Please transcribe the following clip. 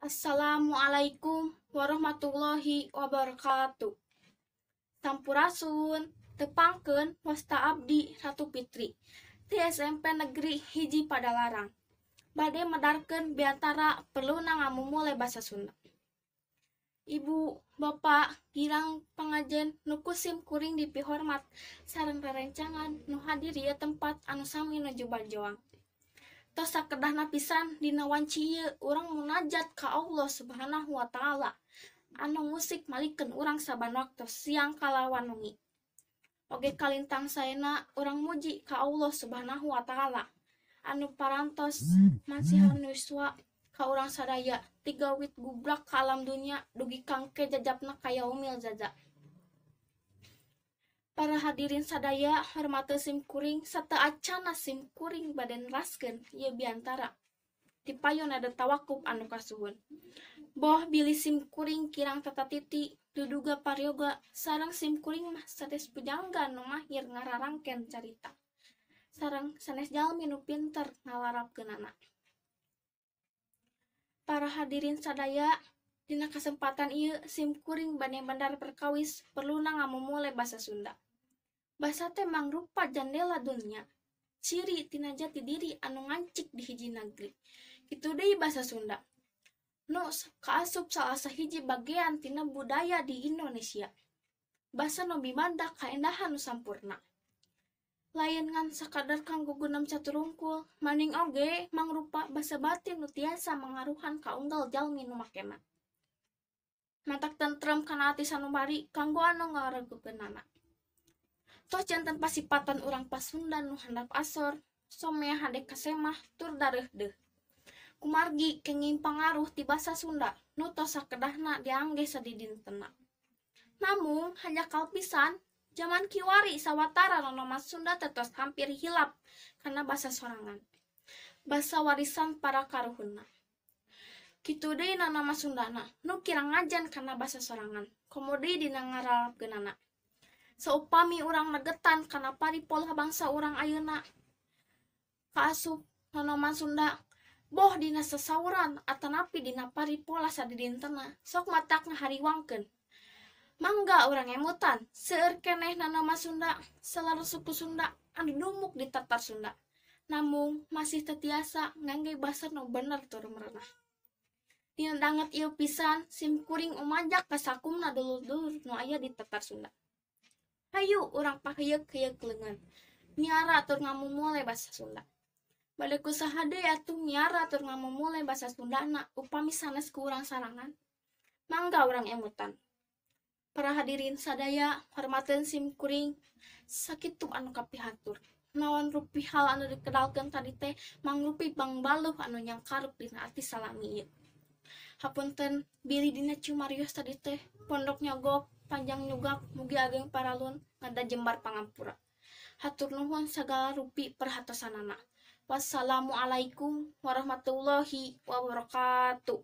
Assalamualaikum warahmatullahi wabarakatuh tampurasun tepangkeun mustaab di Ratu Fitri T SMP Negeri Hiji pada Larang badai madarkan Bitara perlu nagam oleh bahasa Sunnah Ibu Bapak kirang pengajen nuku simkuring di pihormat saran perencangan Nuhadiri tempat anusami nujuba Jawa keddah napisan Dinawan C orang mengajakt ke Allah subhanahu Wa Ta'ala anu musik malken u saaban waktu siangkalawanungi Oke kaintang Sana orang muji ka Allah subhanahu Wa Ta'ala anu parantos mansihanswa kau orangsaraya 3 wit gublak kallam dunia dugi kangke jajaknak kaya umil zajak para hadirin sadaya hormati kuring serta acana sim kuring badan rasken ya biantara di payun ada tawakub anu kasuhun boh bili sim kuring kirang tata titi duduga paryoga sarang sim kuring mah sates pujangga nu mahir ngararangken carita sarang sanes jalmi nu pinter ngalarap genana para hadirin sadaya dina kesempatan iya kuring bane bandar perkawis perlu nang mulai bahasa Sunda bahasa temang rupa jandela dunia Sirri Ti jati diri anu ngancik di hijji naggeri itu De bahasa Sunda Nus Ka asup salah sah hiji bagiantinana budaya di Indonesia bahasa Nobi Manda kaendahan Nusanpurna lainan sekadar kanggu Gunam Caurungkul maning Oge mangrupa bahasa batin nutiasa mengaruhan Kaunggal Ja minumakmak mantaktan Trump karenaatisan Nuari kanggo anugu gun anak centen Pasibatan urang pasunda Nuhanddak Pasor som keema turdarde kumargi kein pengaruh di bahasa Sunda nut kedahna dianggge sein tenang namun hanya kal pisan zaman Kiwari sawawataranoma Sunda tetap hampir hilap karena bahasa soangan bahasa warisan para karuna gitu Dena nama Sundana Nukirarang ajan karena bahasa serangan komode din ngarap genanaan upami orang negetan kanapai pola bangsa orang ayeunaupman Sunda boh di seran napi dinapai pola sadi dintengah sok mata nga hari Waken mangga orang emutan sekeneh na nama Sunda selalu suku Sunda and di duuk ditatatar Sunda namun masih teasa ngaenge bas no bener turun meah ti banget pisan simkuring umajak pesa kunadul-dur no ayah ditettar Sunda orang pakainganaraatur nga mulai bahasa Sunbalikku tuh miaramo mulai bahasa tunana upami san ke u sarangan nagga orang emutan para hadirin sadaya hormaten simkuring sakit anungkapihatur nawan rui hal anu dikenalkan tadi teh manglupi bang baluh anunya karpati sala mi hapunbiri Di cumarus tadi teh pondoknya gopi panjang nyugak mugi ageng paralun ngada jembar pangampura hatur nuhun segala rupi anak wassalamualaikum warahmatullahi wabarakatuh